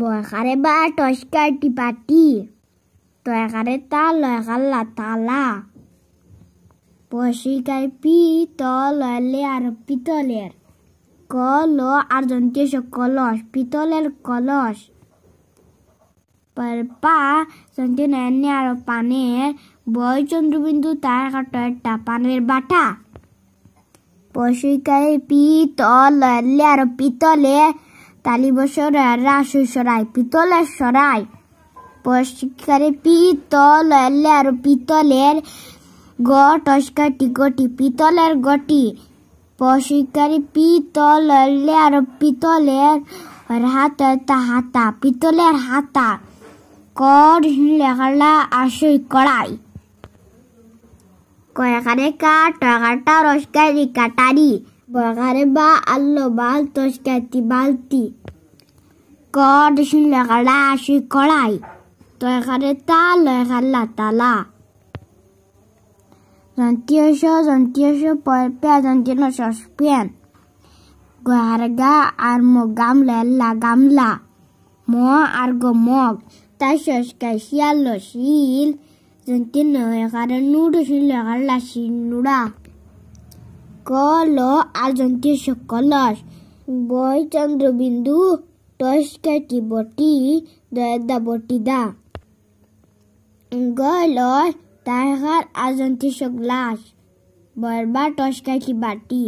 বয়কারে বা টসকা টিপাটি তয়কারে তা লয়কার লাতালা পশিকার পি ত লয়ালে আর পিতলের ক ল আর জন্তীয় কলস পিতলের কলস পা সন্তি নয়নে আর পানের বয় চন্দ্রবিন্দু তার কাটা পানের বাটা পশিকারে পি ত লয়লে আর পিতলে তালিবসরায় সরাই পিতলের সরাই পরিষ্কারে পিতল আর পিতলের গট অস্কাটি গটি পিতলের গটি পশিকারি পিতল আর পিতলের হাত হাতা পিতলের হাতা কর লেখালা আসে কড়াই কয়েকারে কাট কাটা রসকারি কাটারি Bagareba allo balto ti balti. Cod sin galasci colai. Toi To' lo era la tala. Zantiosho, por pa pia zantiosho Guarga armo gamla la gamla. Mo argo mog. Tasho si allo sil Zantino era nudo sulle sin nuda. সকল আজন্তীয়সকলৰ বৈ চন্দ্ৰবিন্দু তস্কাটি বটি দা বটিদা গলৰ তাহাৰ আজন্তীয়সকলাছ বৰবাৰ তস্কাটি বাটি